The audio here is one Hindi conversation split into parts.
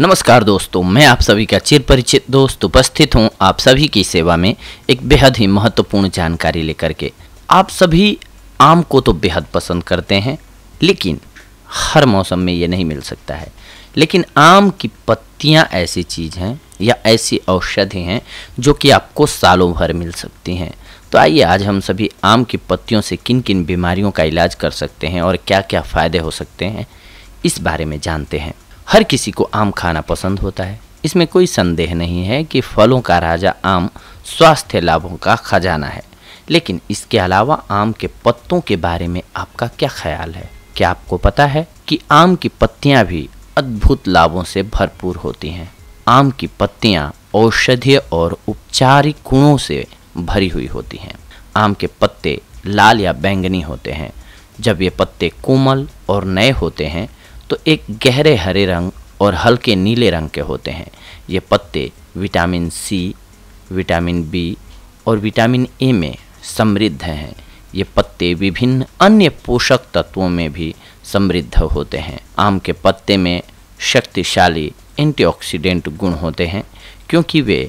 नमस्कार दोस्तों मैं आप सभी का चिर परिचित दोस्त उपस्थित हूं आप सभी की सेवा में एक बेहद ही महत्वपूर्ण जानकारी लेकर के आप सभी आम को तो बेहद पसंद करते हैं लेकिन हर मौसम में ये नहीं मिल सकता है लेकिन आम की पत्तियां ऐसी चीज़ हैं या ऐसी औषधि हैं जो कि आपको सालों भर मिल सकती हैं तो आइए आज हम सभी आम की पत्तियों से किन किन बीमारियों का इलाज कर सकते हैं और क्या क्या फ़ायदे हो सकते हैं इस बारे में जानते हैं हर किसी को आम खाना पसंद होता है इसमें कोई संदेह नहीं है कि फलों का राजा आम स्वास्थ्य लाभों का खजाना है लेकिन इसके अलावा आम के पत्तों के बारे में आपका क्या ख्याल है क्या आपको पता है कि आम की पत्तियां भी अद्भुत लाभों से भरपूर होती हैं आम की पत्तियां औषधीय और उपचारिक गुणों से भरी हुई होती हैं आम के पत्ते लाल या बैंगनी होते हैं जब ये पत्ते कोमल और नए होते हैं तो एक गहरे हरे रंग और हल्के नीले रंग के होते हैं ये पत्ते विटामिन सी विटामिन बी और विटामिन ए में समृद्ध हैं ये पत्ते विभिन्न अन्य पोषक तत्वों में भी समृद्ध होते हैं आम के पत्ते में शक्तिशाली एंटीऑक्सीडेंट गुण होते हैं क्योंकि वे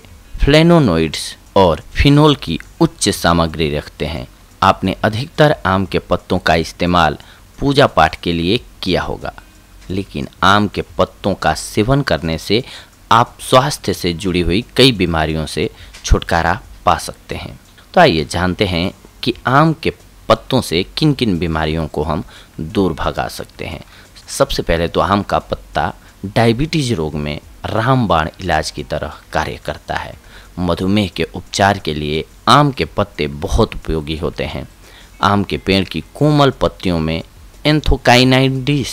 फ्लेनोनोइड्स और फिनोल की उच्च सामग्री रखते हैं आपने अधिकतर आम के पत्तों का इस्तेमाल पूजा पाठ के लिए किया होगा लेकिन आम के पत्तों का सेवन करने से आप स्वास्थ्य से जुड़ी हुई कई बीमारियों से छुटकारा पा सकते हैं तो आइए जानते हैं कि आम के पत्तों से किन किन बीमारियों को हम दूर भगा सकते हैं सबसे पहले तो आम का पत्ता डायबिटीज़ रोग में रामबाण इलाज की तरह कार्य करता है मधुमेह के उपचार के लिए आम के पत्ते बहुत उपयोगी होते हैं आम के पेड़ की कोमल पत्तियों में एंथोकाइनाइडिस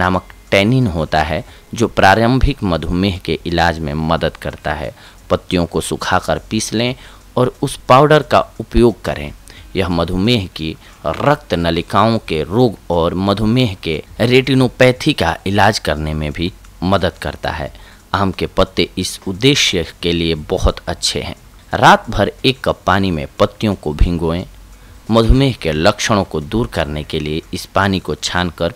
नामक टैनिन होता है जो प्रारंभिक मधुमेह के इलाज में मदद करता है पत्तियों को सुखाकर पीस लें और उस पाउडर का उपयोग करें यह मधुमेह की रक्त नलिकाओं के रोग और मधुमेह के रेटिनोपैथी का इलाज करने में भी मदद करता है आम के पत्ते इस उद्देश्य के लिए बहुत अच्छे हैं रात भर एक कप पानी में पत्तियों को भिंगोएं मधुमेह के लक्षणों को दूर करने के लिए इस पानी को छान कर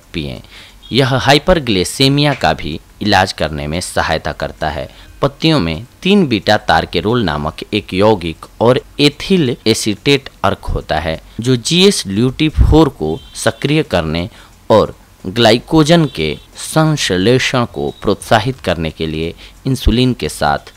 यह हाइपरग्लेसेमिया का भी इलाज करने में सहायता करता है पत्तियों में तीन बीटा तारकेरोल नामक एक यौगिक और एथिल एसिटेट अर्क होता है जो एस ल्यूटी फोर को सक्रिय करने और ग्लाइकोजन के संश्लेषण को प्रोत्साहित करने के लिए इंसुलिन के साथ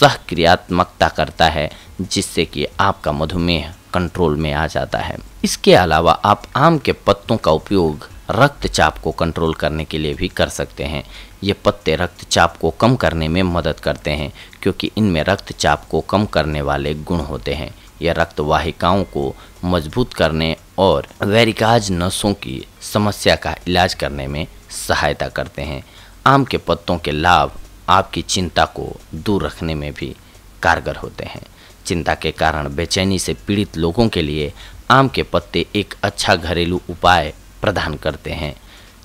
सहक्रियात्मकता करता है जिससे कि आपका मधुमेह कंट्रोल में आ जाता है इसके अलावा आप आम के पत्तों का उपयोग रक्तचाप को कंट्रोल करने के लिए भी कर सकते हैं ये पत्ते रक्तचाप को कम करने में मदद करते हैं क्योंकि इनमें रक्तचाप को कम करने वाले गुण होते हैं यह रक्तवाहिकाओं को मजबूत करने और वैरिकाज नसों की समस्या का इलाज करने में सहायता करते हैं आम के पत्तों के लाभ आपकी चिंता को दूर रखने में भी कारगर होते हैं चिंता के कारण बेचैनी से पीड़ित लोगों के लिए आम के पत्ते एक अच्छा घरेलू उपाय प्रदान करते हैं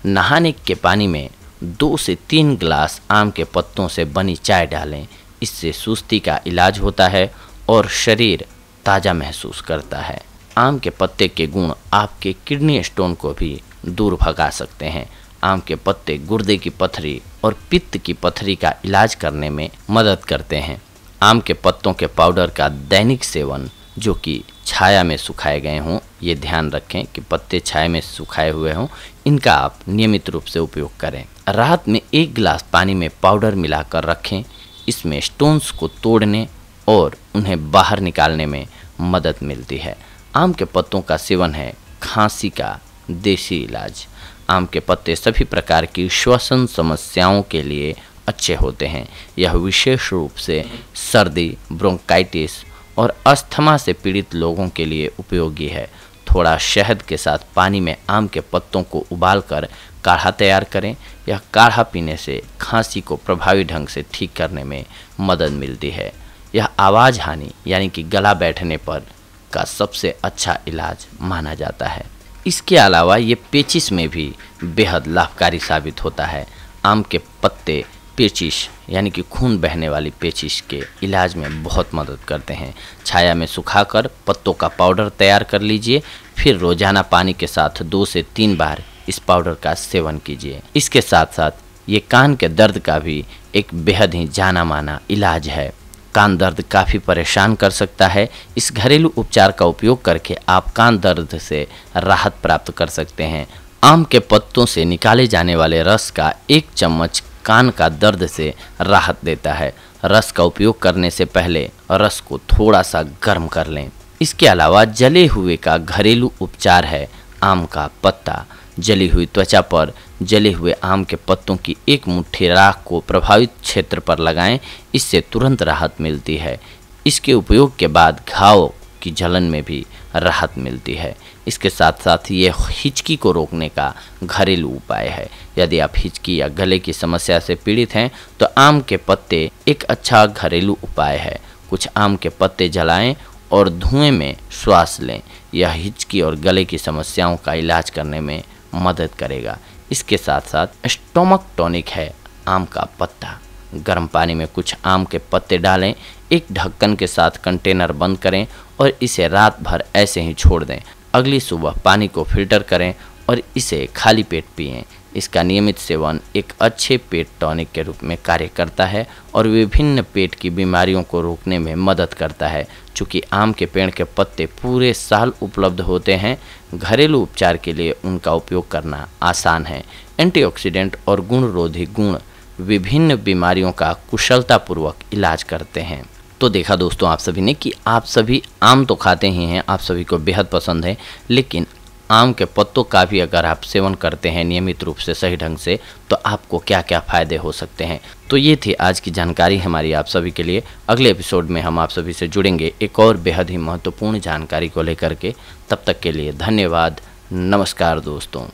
नहाने के पानी में दो से तीन गिलास आम के पत्तों से बनी चाय डालें इससे सुस्ती का इलाज होता है और शरीर ताज़ा महसूस करता है आम के पत्ते के गुण आपके किडनी स्टोन को भी दूर भगा सकते हैं आम के पत्ते गुर्दे की पथरी और पित्त की पथरी का इलाज करने में मदद करते हैं आम के पत्तों के पाउडर का दैनिक सेवन जो कि छाया में सुखाए गए हों ये ध्यान रखें कि पत्ते छाया में सुखाए हुए हों इनका आप नियमित रूप से उपयोग करें रात में एक गिलास पानी में पाउडर मिलाकर रखें इसमें स्टोन्स को तोड़ने और उन्हें बाहर निकालने में मदद मिलती है आम के पत्तों का सेवन है खांसी का देसी इलाज आम के पत्ते सभी प्रकार की श्वसन समस्याओं के लिए अच्छे होते हैं यह विशेष रूप से सर्दी ब्रोंकाइटिस और अस्थमा से पीड़ित लोगों के लिए उपयोगी है थोड़ा शहद के साथ पानी में आम के पत्तों को उबालकर काढ़ा तैयार करें यह काढ़ा पीने से खांसी को प्रभावी ढंग से ठीक करने में मदद मिलती है यह आवाज़ हानि यानी कि गला बैठने पर का सबसे अच्छा इलाज माना जाता है इसके अलावा ये पेचिश में भी बेहद लाभकारी साबित होता है आम के पत्ते पेचिश यानी कि खून बहने वाली पेचिश के इलाज में बहुत मदद करते हैं छाया में सुखाकर पत्तों का पाउडर तैयार कर लीजिए फिर रोजाना पानी के साथ दो से तीन बार इस पाउडर का सेवन कीजिए इसके साथ साथ ये कान के दर्द का भी एक बेहद ही जाना माना इलाज है कान दर्द काफ़ी परेशान कर सकता है इस घरेलू उपचार का उपयोग करके आप कान दर्द से राहत प्राप्त कर सकते हैं आम के पत्तों से निकाले जाने वाले रस का एक चम्मच कान का दर्द से राहत देता है रस का उपयोग करने से पहले रस को थोड़ा सा गर्म कर लें इसके अलावा जले हुए का घरेलू उपचार है आम का पत्ता जली हुई त्वचा पर जले हुए आम के पत्तों की एक मुट्ठी राख को प्रभावित क्षेत्र पर लगाएं इससे तुरंत राहत मिलती है इसके उपयोग के बाद घाव की जलन में भी राहत मिलती है इसके साथ साथ ये हिचकी को रोकने का घरेलू उपाय है यदि आप हिचकी या गले की समस्या से पीड़ित हैं तो आम के पत्ते एक अच्छा घरेलू उपाय है कुछ आम के पत्ते जलाएं और धुएं में श्वास लें यह हिचकी और गले की समस्याओं का इलाज करने में मदद करेगा इसके साथ साथ स्टोमक टॉनिक है आम का पत्ता गर्म पानी में कुछ आम के पत्ते डालें एक ढक्कन के साथ कंटेनर बंद करें और इसे रात भर ऐसे ही छोड़ दें अगली सुबह पानी को फिल्टर करें और इसे खाली पेट पिएं इसका नियमित सेवन एक अच्छे पेट टॉनिक के रूप में कार्य करता है और विभिन्न पेट की बीमारियों को रोकने में मदद करता है चूँकि आम के पेड़ के पत्ते पूरे साल उपलब्ध होते हैं घरेलू उपचार के लिए उनका उपयोग करना आसान है एंटीऑक्सीडेंट और गुणरोधी गुण विभिन्न बीमारियों का कुशलतापूर्वक इलाज करते हैं तो देखा दोस्तों आप सभी ने कि आप सभी आम तो खाते ही हैं आप सभी को बेहद पसंद है लेकिन आम के पत्तों का भी अगर आप सेवन करते हैं नियमित रूप से सही ढंग से तो आपको क्या क्या फ़ायदे हो सकते हैं तो ये थी आज की जानकारी हमारी आप सभी के लिए अगले एपिसोड में हम आप सभी से जुड़ेंगे एक और बेहद ही महत्वपूर्ण जानकारी को लेकर के तब तक के लिए धन्यवाद नमस्कार दोस्तों